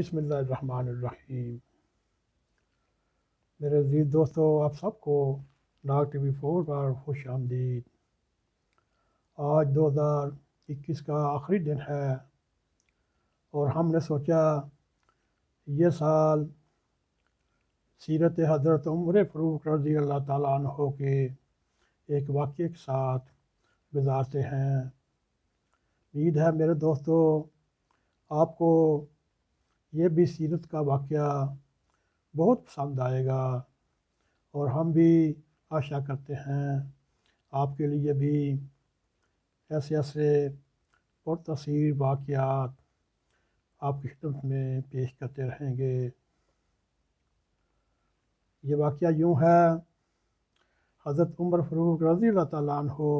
बसमीम मेरे अजीज़ दोस्तों आप सबको नाग टी वी फोर पर खुश आमदीद आज 2021 का आखिरी दिन है और हमने सोचा ये साल सीरत हज़रत उम्र फ़रूक रजी अल्लाह तह के एक वाक़े के साथ गुजारते हैं उम्मीद है मेरे दोस्तों आपको ये भी सीरत का वाक़ बहुत पसंद आएगा और हम भी आशा करते हैं आपके लिए भी ऐसे ऐसे पुरतसीर वाक़ात आपकी खिदमत में पेश करते रहेंगे ये वाक़ यूँ है हज़रत उमर फ़रूक रज़ी हो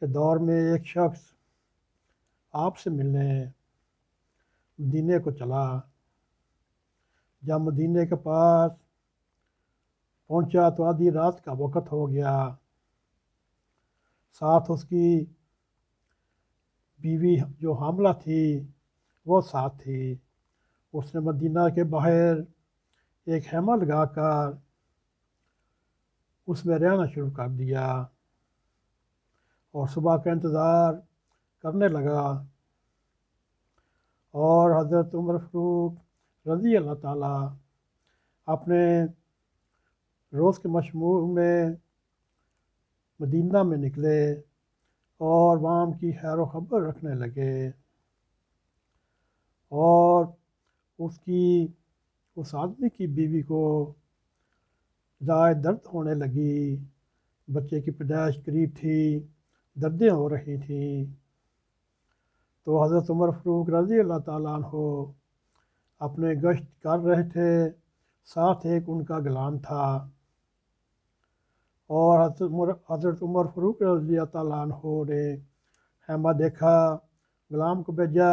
के दौर में एक शख्स आपसे मिलने दीने को चला जब मदीने के पास पहुंचा तो आधी रात का वक़्त हो गया साथ उसकी बीवी जो हमला थी वो साथ थी उसने मदीना के बाहर एक हेमा लगा कर उसमें रहना शुरू कर दिया और सुबह का इंतज़ार करने लगा और हज़रत उमर फरूक रज़ी अल्लाह ताला अपने रोज़ के मशमूर में मदीना में निकले और वाम की खैर ख़बर रखने लगे और उसकी उस आदमी की बीवी को जाए दर्द होने लगी बच्चे की पैदाइश करीब थी दर्दें हो रही थी तो हज़रत उमर फ़रूक रज़ी अल्लाह ताली अपने गश्त कर रहे थे साथ एक उनका गुलाम था और हजरत उमर फरूक रजी तु ने हेमा देखा गुलाम को भेजा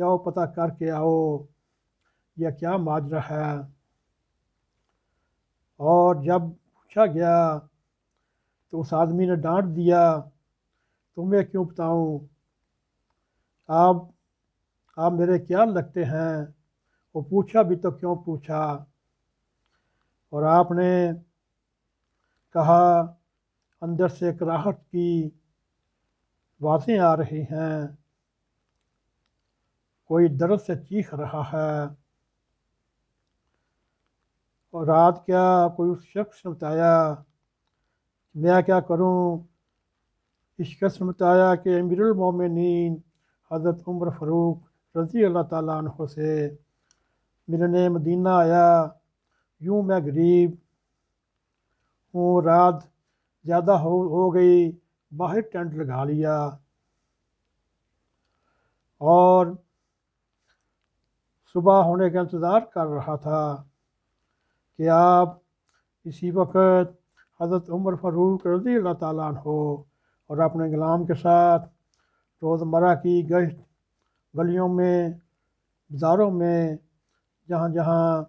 जाओ पता करके आओ यह क्या माजरा है और जब पूछा गया तो उस आदमी ने डांट दिया तुम्हें क्यों बताऊं आप आप मेरे क्या लगते हैं वो पूछा भी तो क्यों पूछा और आपने कहा अंदर से कराहट की बातें आ रही हैं कोई दर्द से चीख रहा है और रात क्या कोई उस शख्स ने बताया मैं क्या करूं इस शख्स ने बताया कि मोमिनीन हज़रत उम्र फ़रूक रज़ी अल्लाह ताली से मिलने मदीना आया यूँ मैं गरीब हूँ रात ज़्यादा हो हो गई बाहर टेंट लगा लिया और सुबह होने का इंतज़ार कर रहा था कि आप इसी वक्त हज़रत उमर फ़ारूक रजी अल्लाह ताला हो और अपने गुलाम के साथ रोज़मर्रा की गश्त गलियों में बाज़ारों में जहाँ जहाँ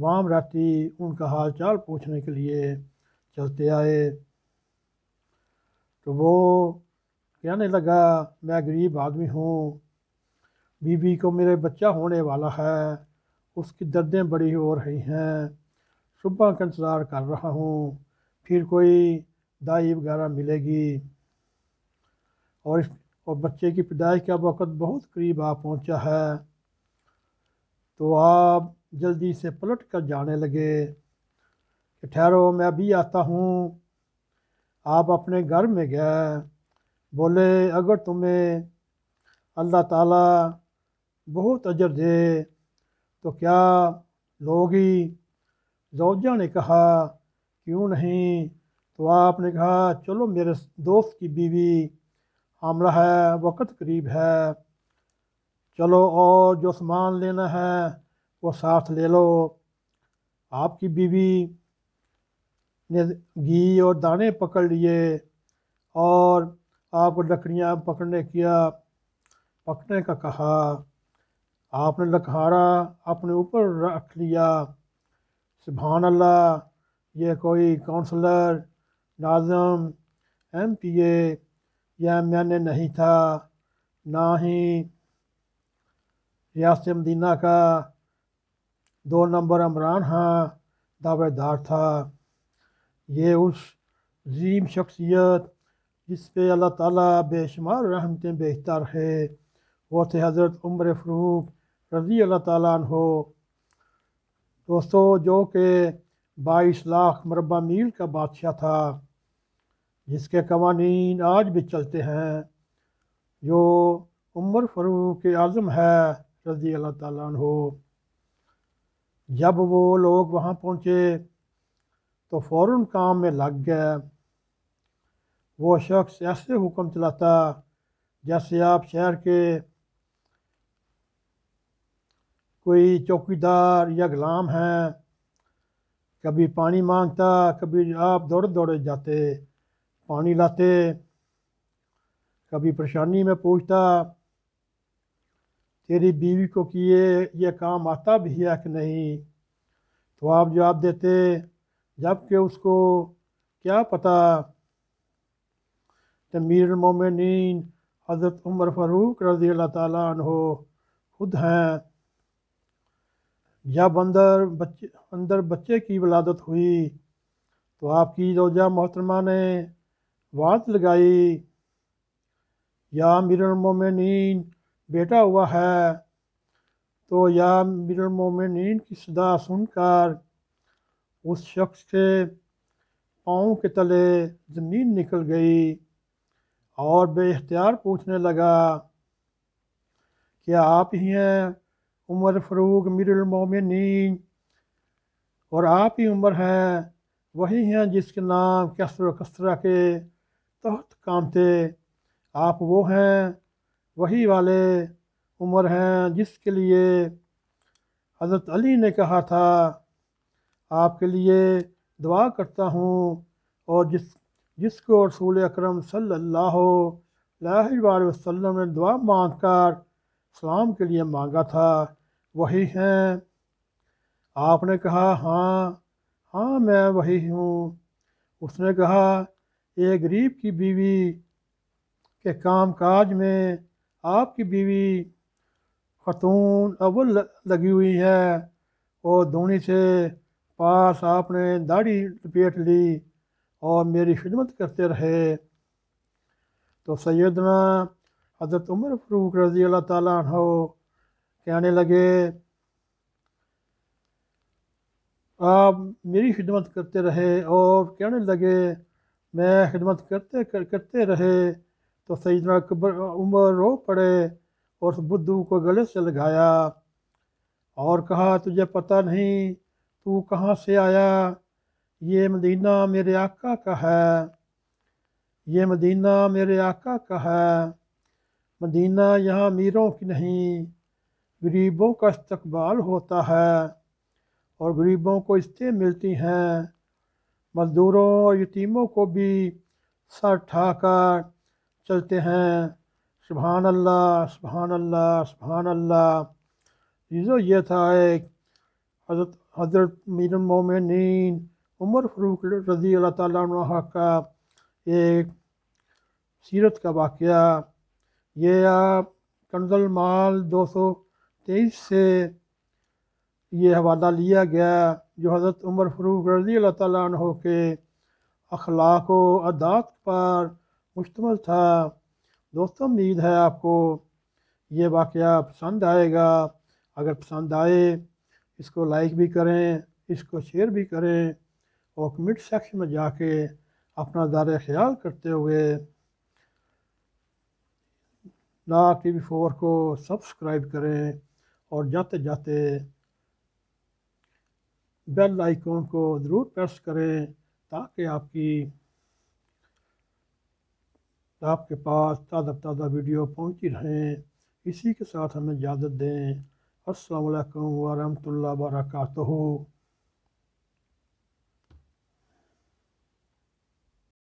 वाम राती उनका हाल चाल पूछने के लिए चलते आए तो वो कहने लगा मैं गरीब आदमी हूँ बीवी को मेरे बच्चा होने वाला है उसकी दर्दें बड़ी हो रही हैं सुबह का इंतज़ार कर रहा हूँ फिर कोई दाई वगैरह मिलेगी और और बच्चे की पैदाइश का वक़्त बहुत करीब आ पहुँचा है तो आप जल्दी से पलट कर जाने लगे कि ठहरो मैं अभी आता हूँ आप अपने घर में गए बोले अगर तुम्हें अल्लाह ताला बहुत अजर दे तो क्या लोगी जोजा ने कहा क्यों नहीं तो आपने कहा चलो मेरे दोस्त की बीवी हमला है वक़्त करीब है चलो और जो सामान लेना है वो साथ ले लो आपकी बीवी ने घी और दाने पकड़ लिए और आपको लकड़ियाँ पकड़ने किया पकड़ने का कहा आपने लखारा अपने ऊपर रख लिया सुबहान अल्लाह ये कोई councillor Nazim M P A यह मैंने नहीं था ना ही रियासत मदीना का दो नंबर अमरान हाँ दावेदार था ये उस जीम शख्सियत जिस पे अल्लाह ताला बेशुमार रहमतें बेहतर है वो थे हज़रत उम्र फ़रूक रज़ी अल्लाह ताला हो दोस्तों जो के बाईस लाख मरबा मील का बादशाह था जिसके कवानीन आज भी चलते हैं जो उम्र फ़रूक आज़म है रजी अल्लाह ताला जब वो लोग वहाँ पहुँचे तो फ़ौर काम में लग गए वो शख्स ऐसे हुक्म चलाता जैसे आप शहर के कोई चौकीदार या गुलाम हैं कभी पानी मांगता कभी आप दौड़े दौड़े जाते पानी लाते कभी परेशानी में पूछता तेरी बीवी को किए ये काम आता भी है कि नहीं तो आप जवाब देते जबकि उसको क्या पता तमीर तो मोमिन हज़रत उमर फ़ारूक रज़ी अल्लाह तहो खुद हैं जब अंदर बच्चे अंदर बच्चे की वलादत हुई तो आपकी रोजा मोहतरमा ने वाद लगाई या मीर मोमिन बेटा हुआ है तो या मिरमिन की सदा सुनकर उस शख्स के पाँव के तले ज़मीन निकल गई और बेख्तियार पूछने लगा क्या आप ही हैं उमर फ़रूक मोमिन और आप ही उमर हैं वही हैं जिसके नाम कसर कसरा के तहत काम थे आप वो हैं वही वाले उम्र हैं जिसके लिए हज़रत अली ने कहा था आपके लिए दुआ करता हूँ और जिस जिसको रसूल अक्रम सल्लल्लाहु अलैहि वसल्लम ने दुआ मांग कर सलाम के लिए मांगा था वही हैं आपने कहा हाँ हाँ मैं वही हूँ उसने कहा एक गरीब की बीवी के काम काज में आपकी बीवी खतून अब लगी हुई है और धोनी से पास आपने दाढ़ी लपेट ली और मेरी खिदमत करते रहे तो सैदना हज़रत उमर फरूक रज़ी अल्लाह ताला हो कहने लगे आप मेरी खिदमत करते रहे और कहने लगे मैं खिदमत करते कर, करते रहे तो सईद अकबर उमर रो पड़े और उस बुद्धू को गले से लगाया और कहा तुझे पता नहीं तू कहाँ से आया ये मदीना मेरे आका का है ये मदीना मेरे आका का है मदीना यहाँ मीरों की नहीं गरीबों का इस्तकबाल होता है और गरीबों को इज्जतें मिलती हैं मज़दूरों और यतीमों को भी सर ठाकर चलते हैं सुबहान अल्लाह सुबहान अल्लाह सुबहान अल्लाह चीज़ों यह था एक हजरत हजरत मीर मोमिन उमर फरूक रजी अल्लाह तह का एक सीरत का वाक़ ये आप कंजल माल दो सौ तेईस से ये हवाला लिया गया जो हज़रत उमर फरूक रजी अल्लाह तह के अखलाक अदात पर मुश्तमल था दोस्तों उम्मीद है आपको ये वाक़ पसंद आएगा अगर पसंद आए इसको लाइक भी करें इसको शेयर भी करें और कमेंट सेक्शन में जाके अपना दार ख्याल करते हुए ना टी वी फोर को सब्सक्राइब करें और जाते जाते बेल आइकॉन को ज़रूर प्रेस करें ताकि आपकी तो आपके पास ताज़ा ताज़ा वीडियो पहुँची रहें इसी के साथ हमें इजाज़त दें असलकम वरहमल वर्का